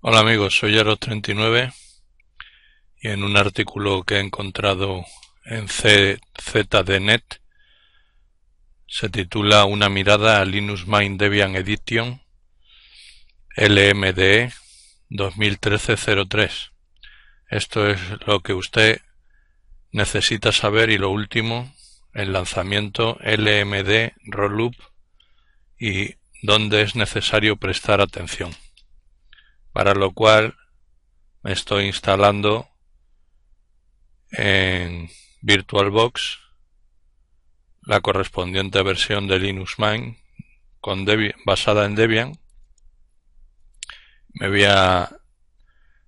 Hola amigos, soy y 39 y en un artículo que he encontrado en CZDNet se titula Una mirada a Linux Mind Debian Edition (LMD) 2013-03. E, Esto es lo que usted necesita saber y lo último, el lanzamiento LMD Rollup y dónde es necesario prestar atención. Para lo cual me estoy instalando en VirtualBox, la correspondiente versión de Linux Mint basada en Debian. Me voy a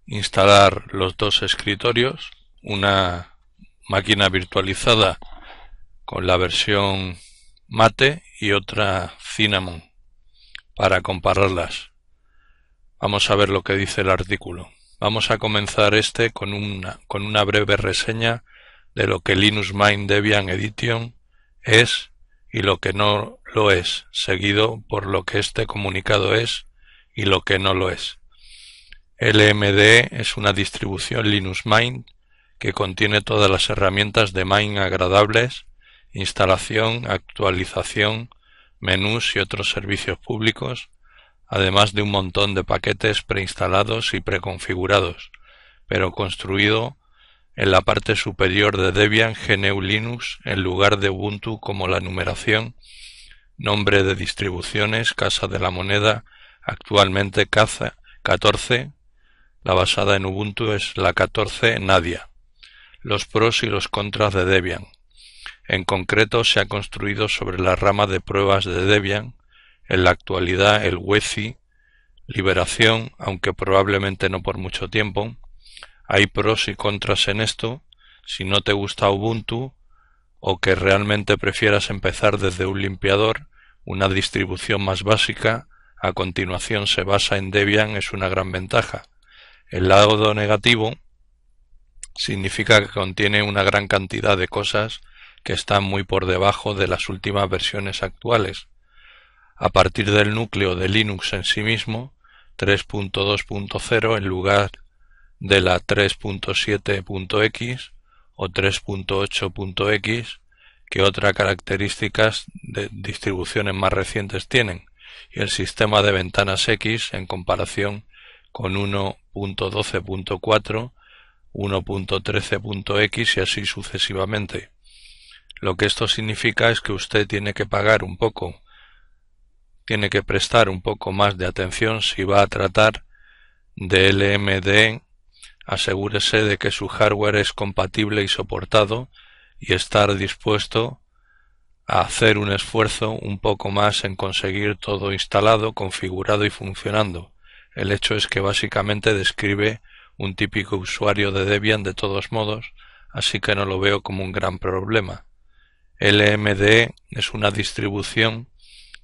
instalar los dos escritorios, una máquina virtualizada con la versión mate y otra cinnamon para compararlas. Vamos a ver lo que dice el artículo. Vamos a comenzar este con una, con una breve reseña de lo que Linux Mind Debian Edition es y lo que no lo es, seguido por lo que este comunicado es y lo que no lo es. LMDE es una distribución Linux Mind que contiene todas las herramientas de Mind agradables, instalación, actualización, menús y otros servicios públicos, además de un montón de paquetes preinstalados y preconfigurados, pero construido en la parte superior de Debian GNU Linux en lugar de Ubuntu como la numeración, nombre de distribuciones, casa de la moneda, actualmente caza 14, la basada en Ubuntu es la 14 Nadia. Los pros y los contras de Debian. En concreto se ha construido sobre la rama de pruebas de Debian, en la actualidad el WECI, Liberación, aunque probablemente no por mucho tiempo, hay pros y contras en esto, si no te gusta Ubuntu o que realmente prefieras empezar desde un limpiador, una distribución más básica, a continuación se basa en Debian es una gran ventaja. El lado negativo significa que contiene una gran cantidad de cosas que están muy por debajo de las últimas versiones actuales. A partir del núcleo de Linux en sí mismo, 3.2.0 en lugar de la 3.7.x o 3.8.x que otras características de distribuciones más recientes tienen y el sistema de ventanas X en comparación con 1.12.4, 1.13.x y así sucesivamente. Lo que esto significa es que usted tiene que pagar un poco, tiene que prestar un poco más de atención si va a tratar de LMD asegúrese de que su hardware es compatible y soportado y estar dispuesto a hacer un esfuerzo un poco más en conseguir todo instalado, configurado y funcionando. El hecho es que básicamente describe un típico usuario de Debian de todos modos, así que no lo veo como un gran problema. LMD es una distribución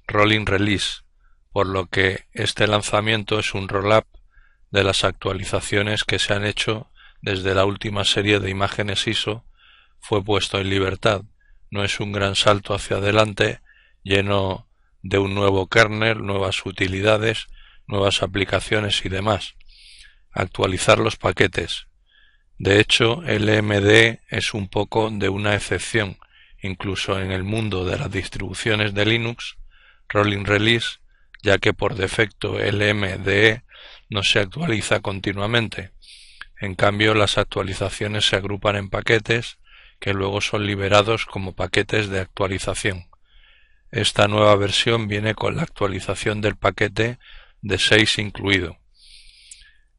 rolling release, por lo que este lanzamiento es un roll de las actualizaciones que se han hecho desde la última serie de imágenes ISO fue puesto en libertad. No es un gran salto hacia adelante, lleno de un nuevo kernel, nuevas utilidades, nuevas aplicaciones y demás. Actualizar los paquetes. De hecho, LMD e es un poco de una excepción. Incluso en el mundo de las distribuciones de Linux, Rolling Release, ya que por defecto LMDE no se actualiza continuamente. En cambio, las actualizaciones se agrupan en paquetes que luego son liberados como paquetes de actualización. Esta nueva versión viene con la actualización del paquete de 6 incluido.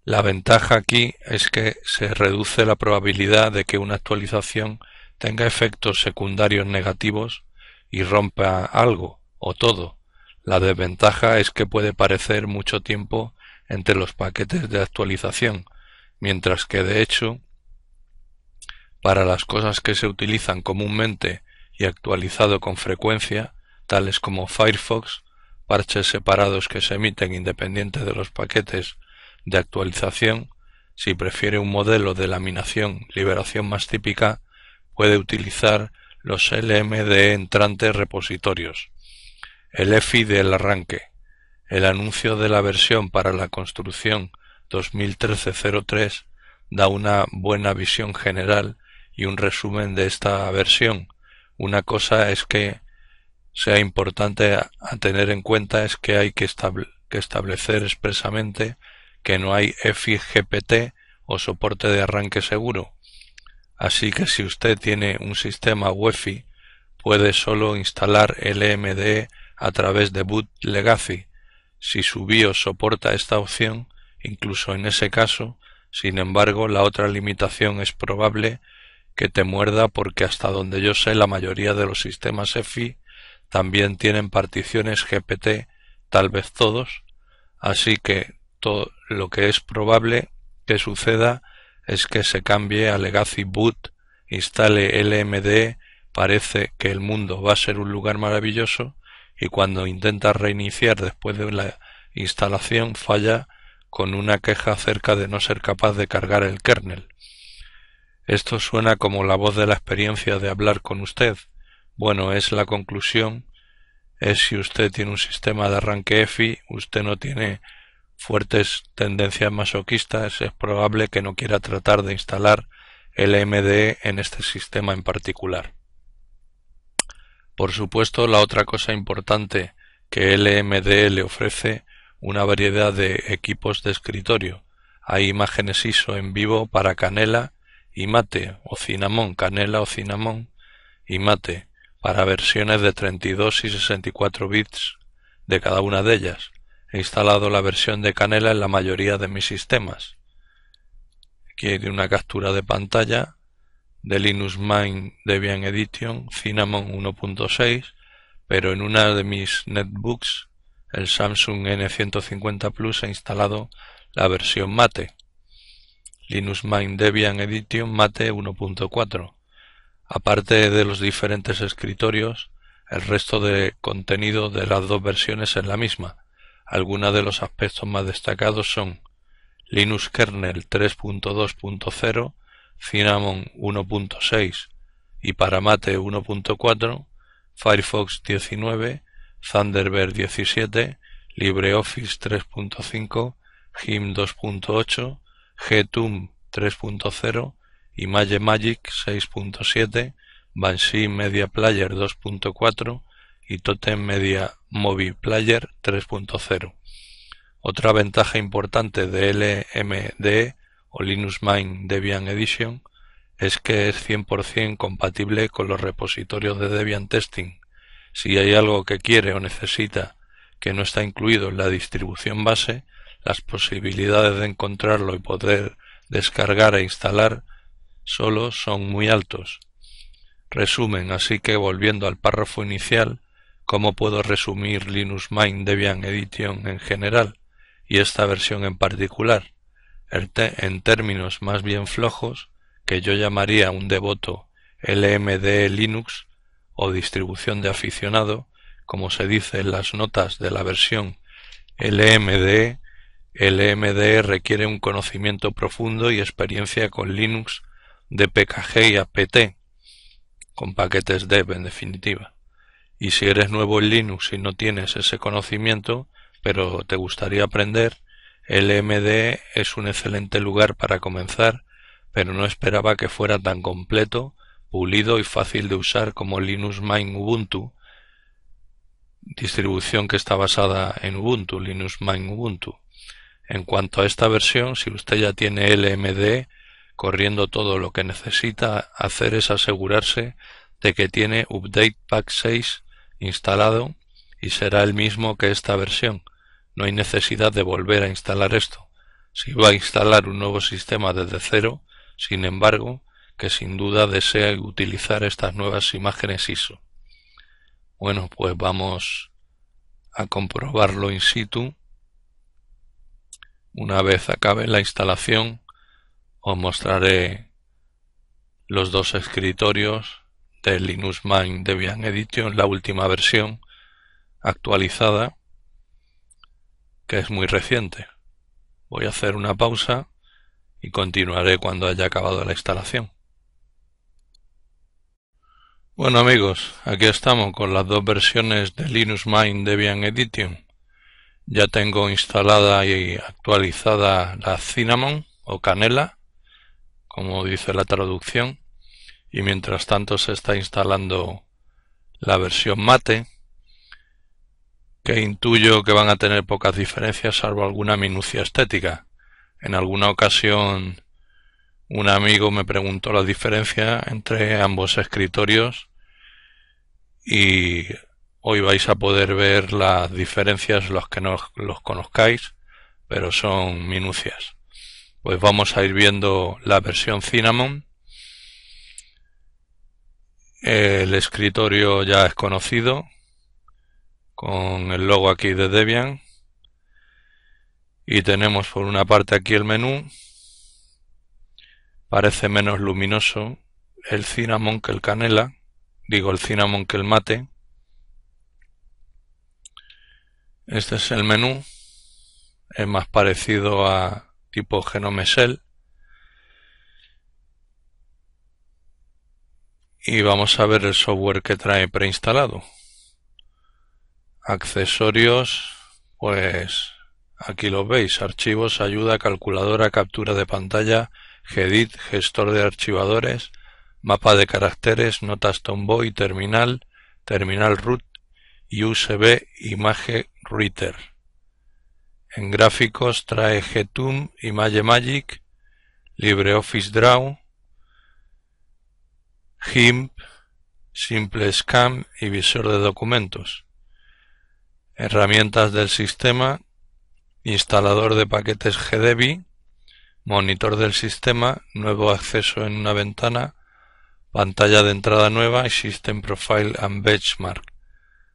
La ventaja aquí es que se reduce la probabilidad de que una actualización tenga efectos secundarios negativos y rompa algo o todo. La desventaja es que puede parecer mucho tiempo entre los paquetes de actualización, mientras que de hecho, para las cosas que se utilizan comúnmente y actualizado con frecuencia, tales como Firefox, parches separados que se emiten independiente de los paquetes de actualización, si prefiere un modelo de laminación liberación más típica, puede utilizar los LMD entrantes repositorios, el EFI del arranque, el anuncio de la versión para la construcción 201303 da una buena visión general y un resumen de esta versión. Una cosa es que sea importante a tener en cuenta es que hay que, establecer expresamente que no hay GPT o soporte de arranque seguro. Así que si usted tiene un sistema UEFI, puede solo instalar LMD e a través de Boot Legacy si su BIOS soporta esta opción, incluso en ese caso, sin embargo, la otra limitación es probable que te muerda porque hasta donde yo sé la mayoría de los sistemas EFI también tienen particiones GPT, tal vez todos, así que todo lo que es probable que suceda es que se cambie a Legacy Boot, instale LMD, parece que el mundo va a ser un lugar maravilloso y cuando intenta reiniciar después de la instalación falla con una queja acerca de no ser capaz de cargar el kernel. Esto suena como la voz de la experiencia de hablar con usted. Bueno, es la conclusión. Es si usted tiene un sistema de arranque EFI, usted no tiene fuertes tendencias masoquistas, es probable que no quiera tratar de instalar el MDE en este sistema en particular. Por supuesto, la otra cosa importante que LMD le ofrece una variedad de equipos de escritorio. Hay imágenes ISO en vivo para canela y mate o cinnamon, canela o cinnamon y mate para versiones de 32 y 64 bits de cada una de ellas. He instalado la versión de canela en la mayoría de mis sistemas. Aquí hay una captura de pantalla de Linux Mint Debian Edition, Cinnamon 1.6, pero en una de mis netbooks, el Samsung N150 Plus, he instalado la versión Mate, Linux Mint Debian Edition Mate 1.4. Aparte de los diferentes escritorios, el resto de contenido de las dos versiones es la misma. Algunos de los aspectos más destacados son Linux Kernel 3.2.0 Cinnamon 1.6 y Paramate 1.4, Firefox 19, Thunderbird 17, LibreOffice 3.5, GIMP 2.8, GTOOM 3.0, ImageMagic Magic 6.7, Banshee Media Player 2.4 y Totem Media Movie Player 3.0. Otra ventaja importante de LMDE Linux Mint Debian Edition es que es 100% compatible con los repositorios de Debian Testing. Si hay algo que quiere o necesita que no está incluido en la distribución base, las posibilidades de encontrarlo y poder descargar e instalar solo son muy altos. Resumen, así que volviendo al párrafo inicial, ¿cómo puedo resumir Linux Mint Debian Edition en general y esta versión en particular? en términos más bien flojos, que yo llamaría un devoto LMD Linux o distribución de aficionado, como se dice en las notas de la versión LMD. LMD requiere un conocimiento profundo y experiencia con Linux, de PKG y APT, con paquetes dev en definitiva. Y si eres nuevo en Linux y no tienes ese conocimiento, pero te gustaría aprender, LMD es un excelente lugar para comenzar, pero no esperaba que fuera tan completo, pulido y fácil de usar como Linux Mint Ubuntu, distribución que está basada en Ubuntu, Linux Mint Ubuntu. En cuanto a esta versión, si usted ya tiene LMD corriendo todo lo que necesita hacer es asegurarse de que tiene Update Pack 6 instalado y será el mismo que esta versión. No hay necesidad de volver a instalar esto. Si va a instalar un nuevo sistema desde cero, sin embargo, que sin duda desea utilizar estas nuevas imágenes ISO. Bueno, pues vamos a comprobarlo in situ. Una vez acabe la instalación, os mostraré los dos escritorios de Linux Mind Debian Edition, la última versión actualizada que es muy reciente. Voy a hacer una pausa y continuaré cuando haya acabado la instalación. Bueno amigos, aquí estamos con las dos versiones de Linux Mint Debian Edition. Ya tengo instalada y actualizada la Cinnamon o Canela, como dice la traducción, y mientras tanto se está instalando la versión Mate, que intuyo que van a tener pocas diferencias salvo alguna minucia estética. En alguna ocasión un amigo me preguntó la diferencia entre ambos escritorios y hoy vais a poder ver las diferencias los que no los conozcáis, pero son minucias. Pues vamos a ir viendo la versión Cinnamon. El escritorio ya es conocido, con el logo aquí de Debian y tenemos por una parte aquí el menú parece menos luminoso el cinnamon que el canela digo el cinnamon que el mate este es el menú es más parecido a tipo genome shell y vamos a ver el software que trae preinstalado Accesorios, pues aquí los veis, archivos, ayuda, calculadora, captura de pantalla, Gedit, gestor de archivadores, mapa de caracteres, notas Tomboy, terminal, terminal root y USB Image Reader. En gráficos trae Getum, Image Magic, LibreOffice Draw, GIMP, Simple Scan y visor de documentos herramientas del sistema, instalador de paquetes GDEBI, monitor del sistema, nuevo acceso en una ventana, pantalla de entrada nueva y System Profile and Benchmark.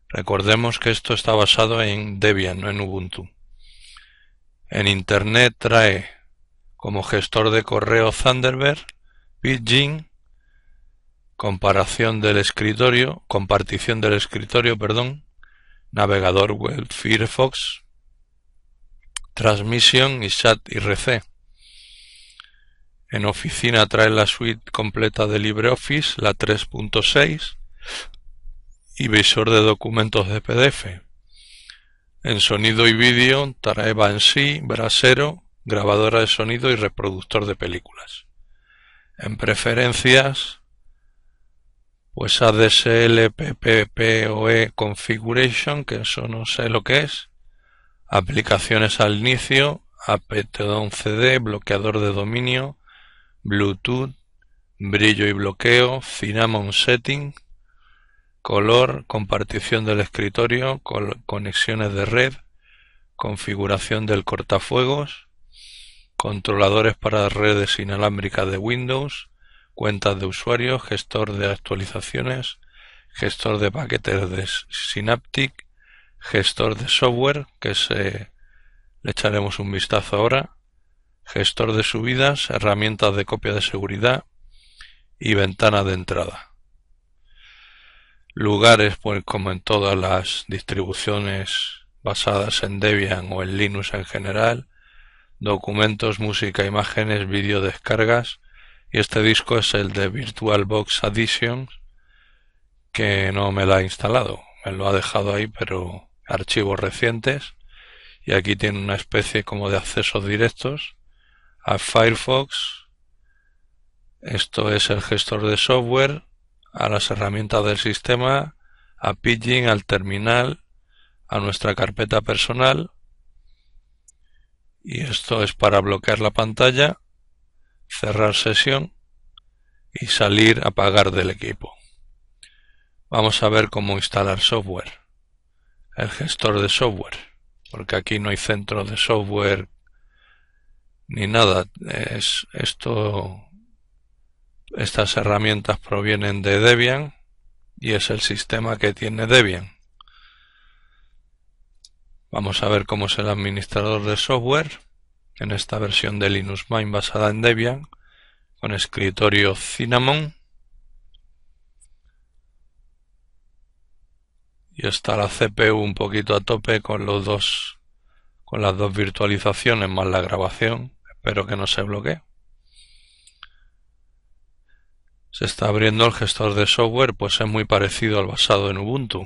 Recordemos que esto está basado en Debian, no en Ubuntu. En Internet trae como gestor de correo Thunderbird, Pidgin, comparación del escritorio, compartición del escritorio, perdón, navegador web Firefox, ...transmisión y Chat IRC. En Oficina trae la suite completa de LibreOffice, la 3.6, y visor de documentos de PDF. En sonido y vídeo trae sí, Brasero, grabadora de sonido y reproductor de películas. En preferencias pues ADSL e Configuration, que eso no sé lo que es, aplicaciones al inicio, apt-cd, bloqueador de dominio, Bluetooth, brillo y bloqueo, Cinnamon Setting, color, compartición del escritorio, conexiones de red, configuración del cortafuegos, controladores para redes inalámbricas de Windows, cuentas de usuario, gestor de actualizaciones, gestor de paquetes de Synaptic, gestor de software, que se le echaremos un vistazo ahora, gestor de subidas, herramientas de copia de seguridad y ventana de entrada. Lugares, pues como en todas las distribuciones basadas en Debian o en Linux en general, documentos, música, imágenes, vídeo, descargas, y este disco es el de VirtualBox Additions, que no me la ha instalado. Me lo ha dejado ahí, pero archivos recientes. Y aquí tiene una especie como de accesos directos a Firefox. Esto es el gestor de software, a las herramientas del sistema, a Pidgin, al terminal, a nuestra carpeta personal. Y esto es para bloquear la pantalla cerrar sesión y salir a pagar del equipo. Vamos a ver cómo instalar software. El gestor de software. Porque aquí no hay centro de software ni nada. Es esto. Estas herramientas provienen de Debian y es el sistema que tiene Debian. Vamos a ver cómo es el administrador de software en esta versión de Linux Mint basada en Debian, con escritorio Cinnamon. Y está la CPU un poquito a tope con los dos con las dos virtualizaciones más la grabación. Espero que no se bloquee. Se está abriendo el gestor de software, pues es muy parecido al basado en Ubuntu,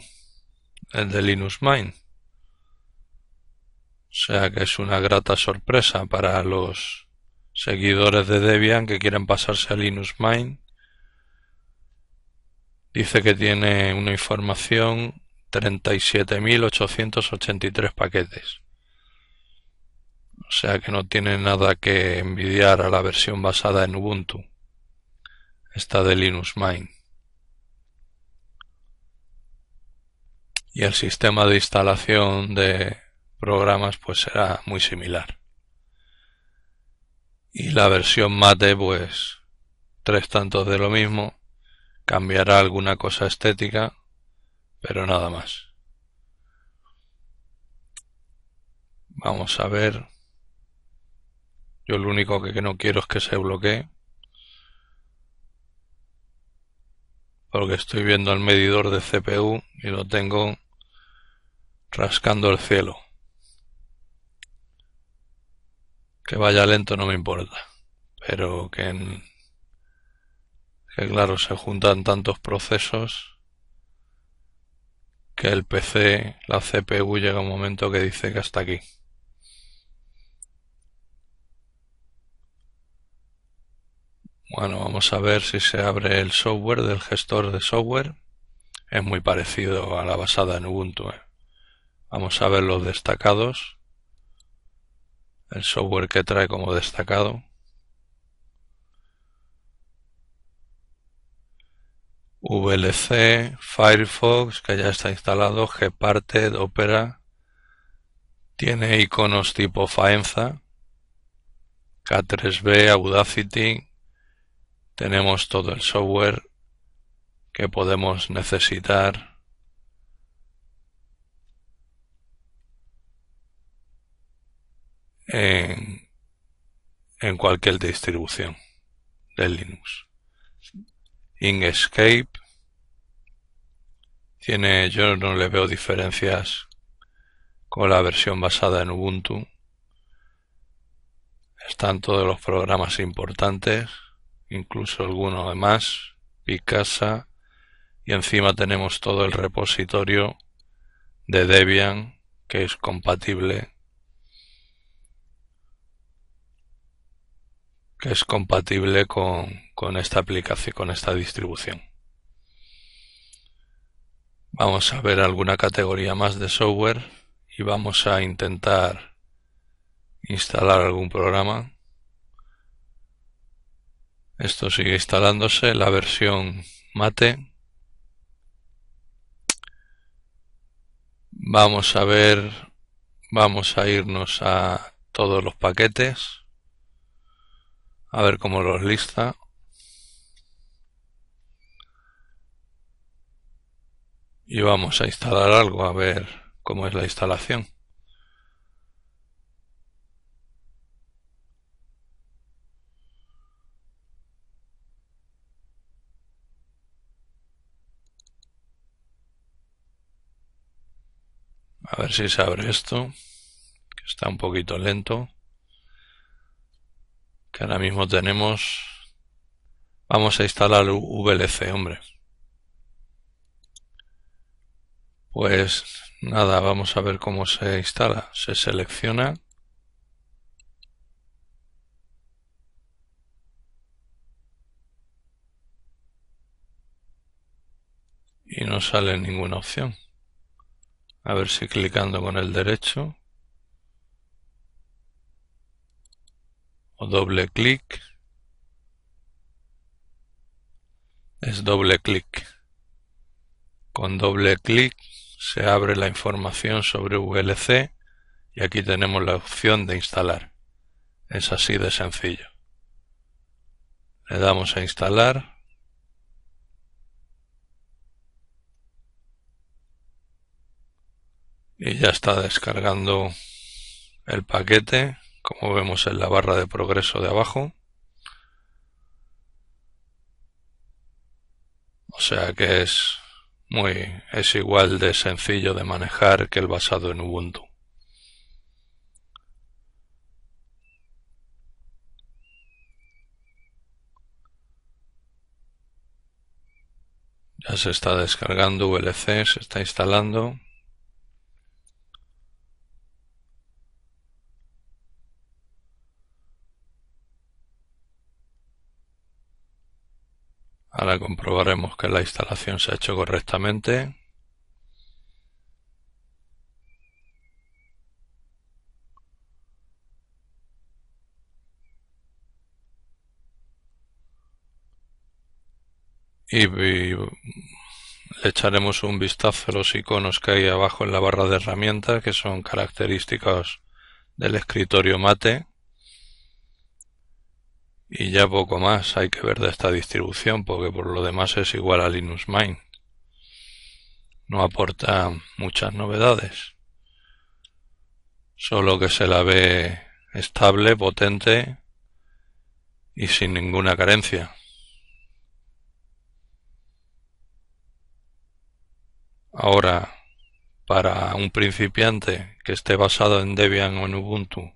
el de Linux Mint. O sea que es una grata sorpresa para los seguidores de Debian que quieren pasarse a Linux Mint. Dice que tiene una información 37.883 paquetes. O sea que no tiene nada que envidiar a la versión basada en Ubuntu. Esta de Linux Mint. Y el sistema de instalación de programas pues será muy similar. Y la versión mate pues tres tantos de lo mismo, cambiará alguna cosa estética, pero nada más. Vamos a ver. Yo lo único que no quiero es que se bloquee. Porque estoy viendo el medidor de CPU y lo tengo rascando el cielo. Que vaya lento no me importa. Pero que claro, se juntan tantos procesos que el PC, la CPU llega un momento que dice que hasta aquí. Bueno, vamos a ver si se abre el software del gestor de software. Es muy parecido a la basada en Ubuntu. ¿eh? Vamos a ver los destacados el software que trae como destacado. VLC, Firefox, que ya está instalado, Gparted, Opera, tiene iconos tipo Faenza, K3B, Audacity, tenemos todo el software que podemos necesitar en, cualquier distribución de Linux. Inkscape tiene, yo no le veo diferencias con la versión basada en Ubuntu. Están todos los programas importantes, incluso algunos de más, Picasa, y encima tenemos todo el repositorio de Debian que es compatible que es compatible con, con esta aplicación, con esta distribución. Vamos a ver alguna categoría más de software y vamos a intentar instalar algún programa. Esto sigue instalándose, la versión mate. Vamos a ver, vamos a irnos a todos los paquetes. A ver cómo los lista. Y vamos a instalar algo, a ver cómo es la instalación. A ver si se abre esto, que está un poquito lento que ahora mismo tenemos. Vamos a instalar VLC, hombre. Pues nada, vamos a ver cómo se instala. Se selecciona. Y no sale ninguna opción. A ver si clicando con el derecho o doble clic es doble clic. Con doble clic se abre la información sobre VLC y aquí tenemos la opción de instalar. Es así de sencillo. Le damos a instalar. Y ya está descargando el paquete como vemos en la barra de progreso de abajo. O sea que es muy es igual de sencillo de manejar que el basado en Ubuntu. Ya se está descargando VLC, se está instalando. Ahora comprobaremos que la instalación se ha hecho correctamente. Y echaremos un vistazo a los iconos que hay abajo en la barra de herramientas, que son características del escritorio mate. Y ya poco más hay que ver de esta distribución, porque por lo demás es igual a Linux Mint. No aporta muchas novedades. Solo que se la ve estable, potente y sin ninguna carencia. Ahora, para un principiante que esté basado en Debian o en Ubuntu,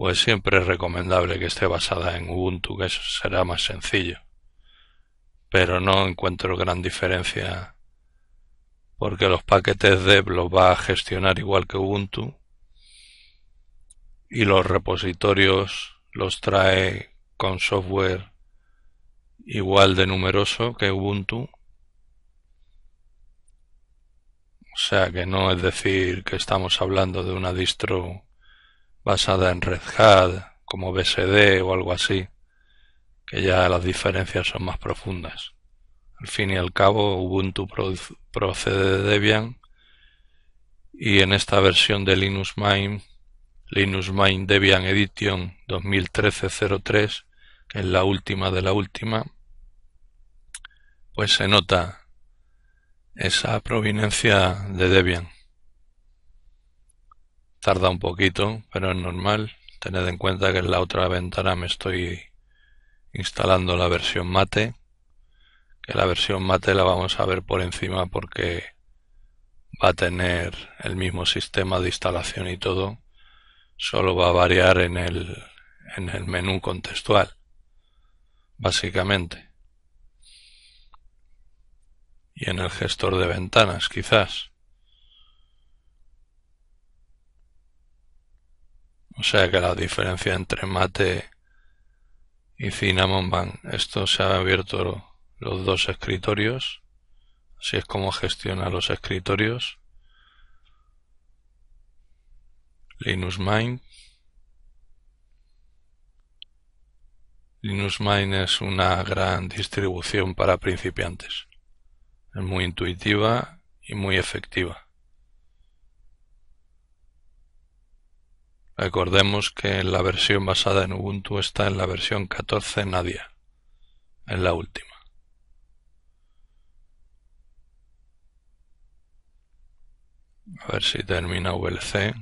pues siempre es recomendable que esté basada en Ubuntu, que eso será más sencillo. Pero no encuentro gran diferencia porque los paquetes dev los va a gestionar igual que Ubuntu y los repositorios los trae con software igual de numeroso que Ubuntu. O sea que no es decir que estamos hablando de una distro basada en Red Hat, como BSD o algo así, que ya las diferencias son más profundas. Al fin y al cabo, Ubuntu procede de Debian y en esta versión de Linux Mint, Linux Mint Debian Edition 2013.03... que es la última de la última, pues se nota esa proveniencia de Debian. Tarda un poquito, pero es normal. Tened en cuenta que en la otra ventana me estoy instalando la versión mate. Que la versión mate la vamos a ver por encima porque va a tener el mismo sistema de instalación y todo. Solo va a variar en el, en el menú contextual. Básicamente. Y en el gestor de ventanas, quizás. O sea que la diferencia entre mate y cinnamon Esto se ha abierto los dos escritorios. Así es como gestiona los escritorios. Linux Mind. Linux Mind es una gran distribución para principiantes. Es muy intuitiva y muy efectiva. Recordemos que la versión basada en Ubuntu está en la versión 14 Nadia, en la última. A ver si termina VLC.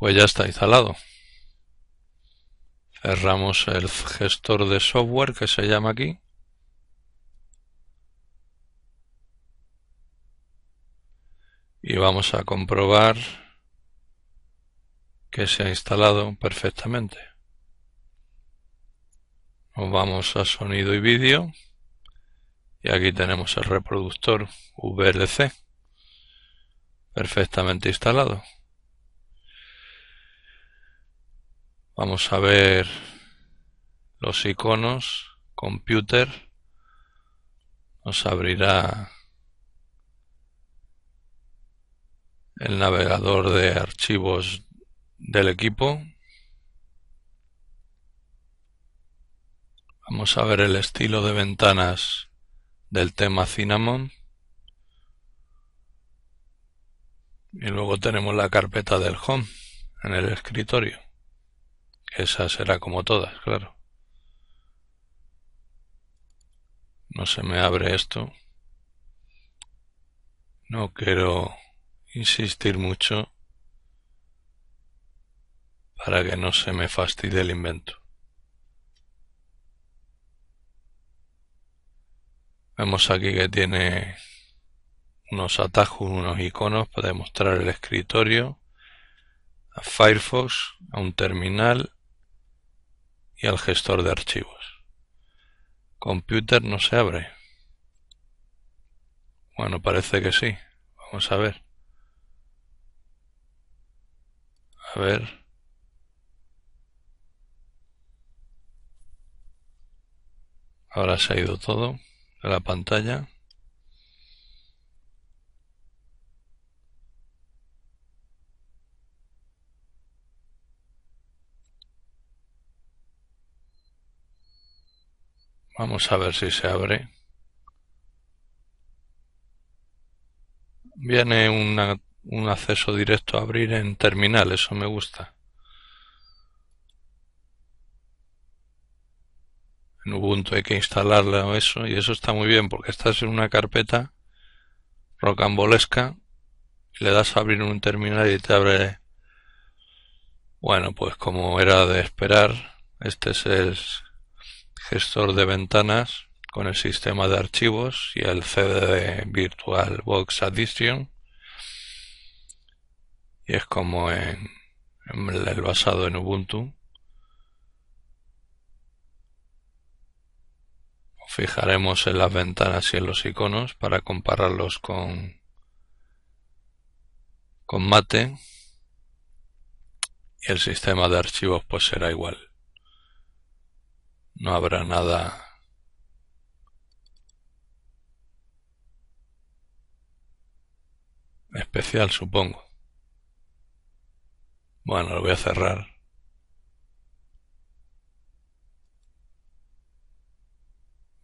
Pues ya está instalado. Cerramos el gestor de software que se llama aquí. Y vamos a comprobar que se ha instalado perfectamente. Nos vamos a sonido y vídeo y aquí tenemos el reproductor VLC perfectamente instalado. Vamos a ver los iconos, computer, nos abrirá el navegador de archivos del equipo. Vamos a ver el estilo de ventanas del tema Cinnamon. Y luego tenemos la carpeta del home en el escritorio. Esa será como todas, claro. No se me abre esto. No quiero insistir mucho para que no se me fastidie el invento. Vemos aquí que tiene unos atajos, unos iconos para demostrar el escritorio, a Firefox, a un terminal, y al gestor de archivos. Computer no se abre. Bueno, parece que sí. Vamos a ver. A ver. Ahora se ha ido todo de la pantalla. Vamos a ver si se abre. Viene un acceso directo a abrir en terminal, eso me gusta. En Ubuntu hay que instalarla eso, y eso está muy bien porque estás en una carpeta rocambolesca, le das a abrir un terminal y te abre. Bueno, pues como era de esperar, este es el gestor de ventanas con el sistema de archivos y el CD VirtualBox Addition. Y es como en, el basado en Ubuntu. Fijaremos en las ventanas y en los iconos para compararlos con, con Mate. Y el sistema de archivos pues será igual. No habrá nada especial, supongo. Bueno, lo voy a cerrar.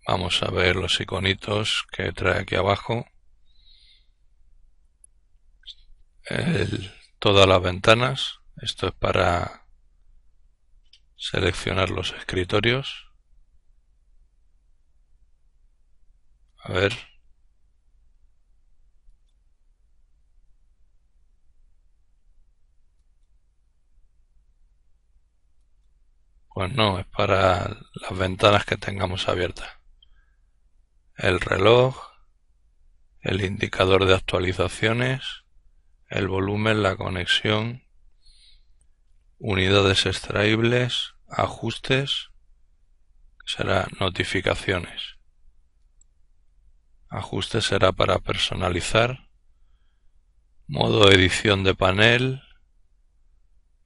Vamos a ver los iconitos que trae aquí abajo. todas las ventanas. Esto es para seleccionar los escritorios. A ver. Pues no, es para las ventanas que tengamos abiertas. El reloj, el indicador de actualizaciones, el volumen, la conexión, unidades extraíbles, ajustes, será notificaciones. Ajuste será para personalizar. Modo edición de panel.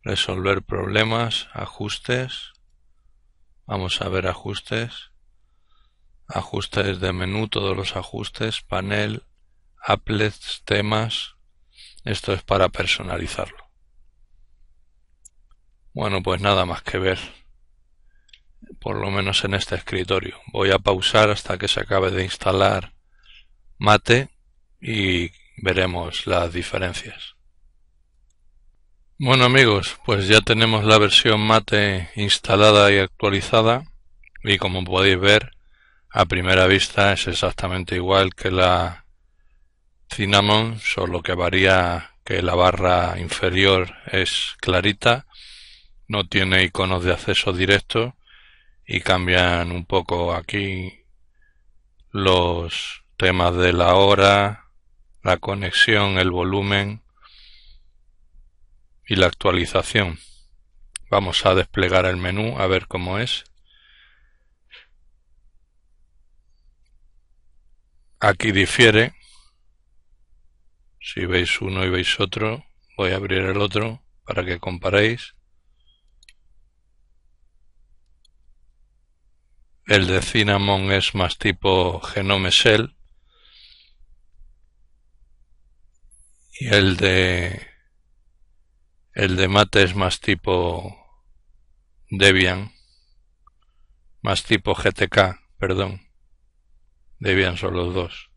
Resolver problemas. Ajustes. Vamos a ver ajustes. Ajustes de menú, todos los ajustes. Panel. Applets, temas. Esto es para personalizarlo. Bueno, pues nada más que ver. Por lo menos en este escritorio. Voy a pausar hasta que se acabe de instalar mate y veremos las diferencias. Bueno amigos, pues ya tenemos la versión mate instalada y actualizada y como podéis ver a primera vista es exactamente igual que la Cinnamon, solo que varía que la barra inferior es clarita, no tiene iconos de acceso directo y cambian un poco aquí los temas de la hora, la conexión, el volumen y la actualización. Vamos a desplegar el menú a ver cómo es. Aquí difiere. Si veis uno y veis otro, voy a abrir el otro para que comparéis. El de Cinnamon es más tipo Genome Cell. Y el de el de mate es más tipo Debian, más tipo GTK, perdón. Debian son los dos.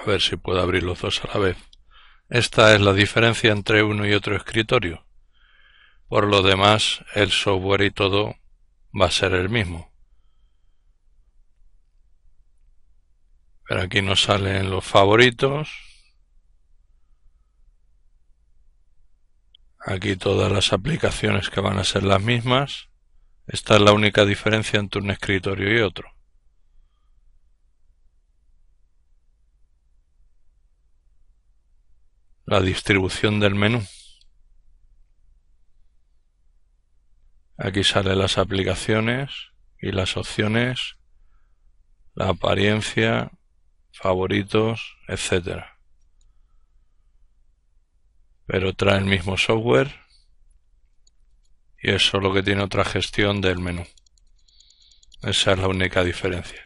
A ver si puedo abrir los dos a la vez. Esta es la diferencia entre uno y otro escritorio. Por lo demás, el software y todo va a ser el mismo. Pero aquí nos salen los favoritos. Aquí todas las aplicaciones que van a ser las mismas. Esta es la única diferencia entre un escritorio y otro. La distribución del menú. Aquí salen las aplicaciones y las opciones, la apariencia, favoritos, etcétera pero trae el mismo software y es solo que tiene otra gestión del menú. Esa es la única diferencia.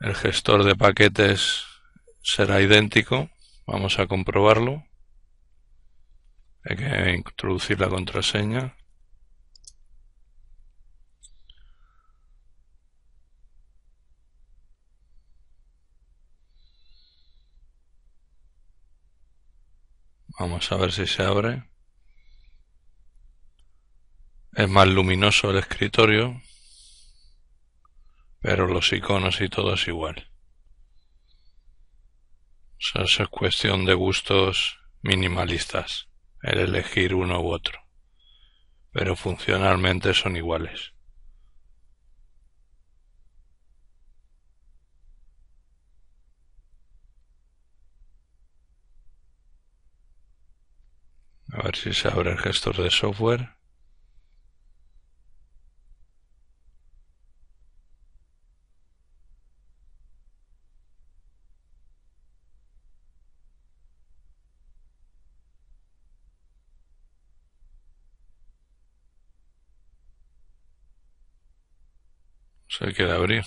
El gestor de paquetes será idéntico. Vamos a comprobarlo. Hay que introducir la contraseña. Vamos a ver si se abre. Es más luminoso el escritorio, pero los iconos y todo es igual. eso es cuestión de gustos minimalistas, el elegir uno u otro. Pero funcionalmente son iguales. A ver si se abre el gestor de software. Se queda abrir.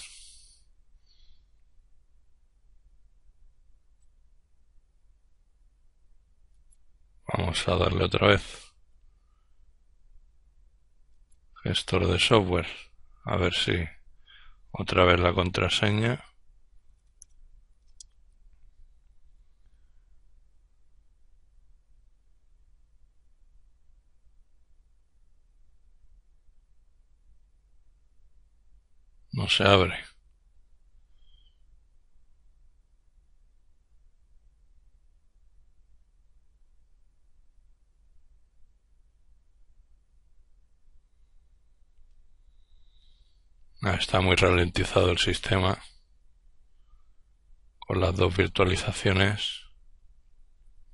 Vamos a darle otra vez. Gestor de software. A ver si otra vez la contraseña. No se abre. Ah, está muy ralentizado el sistema con las dos virtualizaciones.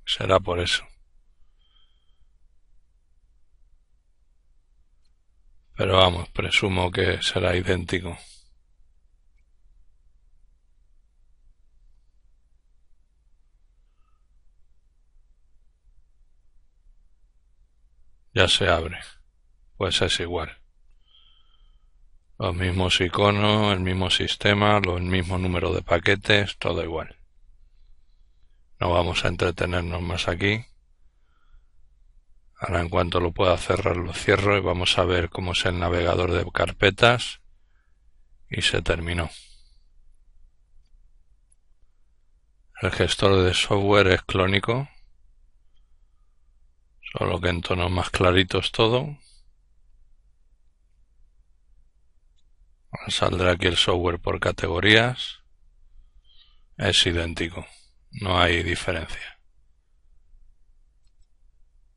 Será por eso. Pero vamos, presumo que será idéntico. Ya se abre. Pues es igual. Los mismos iconos, el mismo sistema, los mismo número de paquetes, todo igual. No vamos a entretenernos más aquí. Ahora en cuanto lo pueda cerrar lo cierro y vamos a ver cómo es el navegador de carpetas. Y se terminó. El gestor de software es clónico, solo que en tonos más claritos todo. saldrá aquí el software por categorías, es idéntico, no hay diferencia.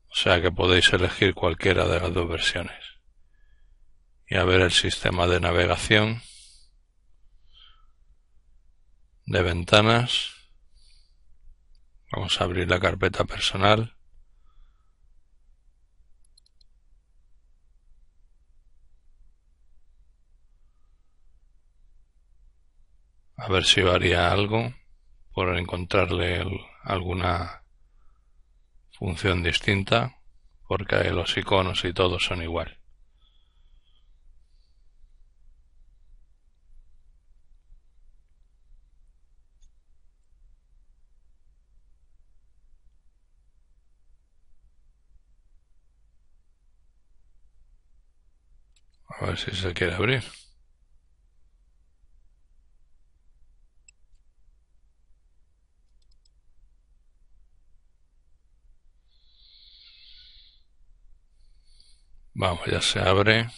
O sea que podéis elegir cualquiera de las dos versiones. Y a ver el sistema de navegación de ventanas. Vamos a abrir la carpeta personal. a ver si varía haría algo por encontrarle alguna función distinta porque los iconos y todo son igual. A ver si se quiere abrir. Vamos, ya se abre.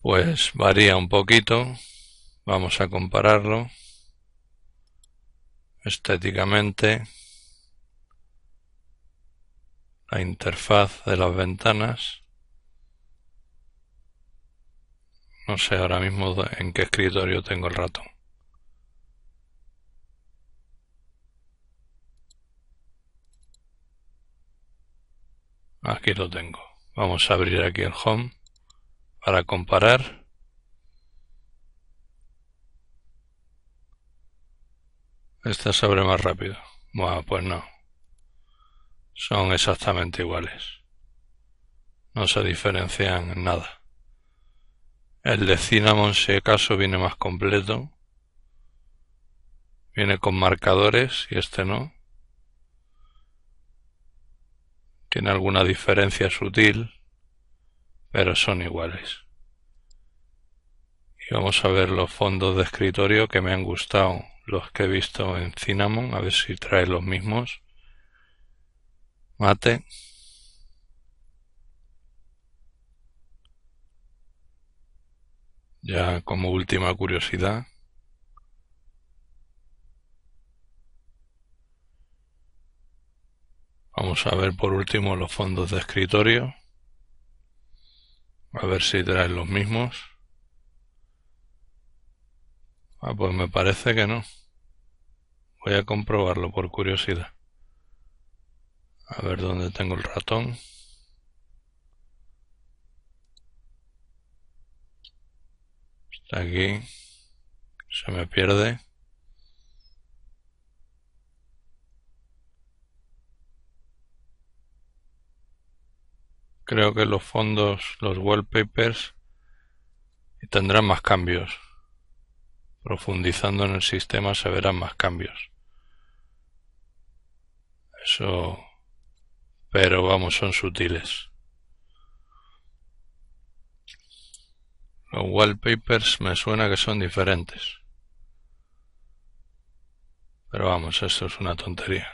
Pues varía un poquito. Vamos a compararlo estéticamente. La interfaz de las ventanas. No sé ahora mismo en qué escritorio tengo el ratón. Aquí lo tengo. Vamos a abrir aquí el home para comparar. Esta se abre más rápido. Bueno, pues no. Son exactamente iguales. No se diferencian en nada. El de Cinnamon, si acaso, viene más completo. Viene con marcadores y este no. Tiene alguna diferencia sutil, pero son iguales. Y vamos a ver los fondos de escritorio que me han gustado, los que he visto en Cinnamon, a ver si trae los mismos. Mate. Ya como última curiosidad, Vamos a ver por último los fondos de escritorio. A ver si traen los mismos. Ah, pues me parece que no. Voy a comprobarlo por curiosidad. A ver dónde tengo el ratón. Está aquí. Se me pierde. creo que los fondos, los wallpapers, tendrán más cambios. Profundizando en el sistema se verán más cambios. Eso... Pero vamos, son sutiles. Los wallpapers me suena que son diferentes. Pero vamos, eso es una tontería.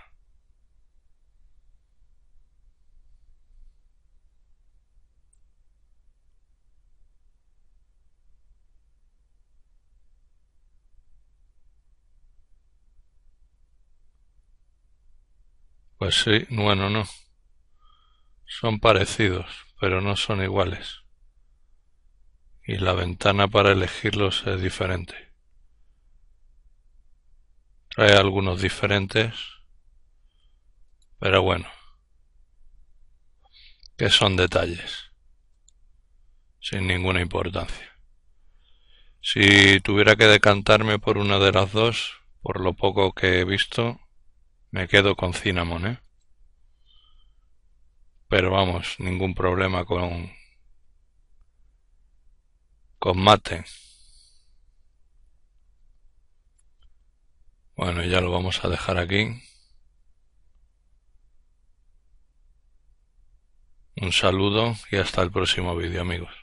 Pues sí, bueno, no. Son parecidos, pero no son iguales. Y la ventana para elegirlos es diferente. Trae algunos diferentes, pero bueno, que son detalles, sin ninguna importancia. Si tuviera que decantarme por una de las dos, por lo poco que he visto, me quedo con Cinnamon, ¿eh? Pero vamos, ningún problema con... Con mate. Bueno, ya lo vamos a dejar aquí. Un saludo y hasta el próximo vídeo, amigos.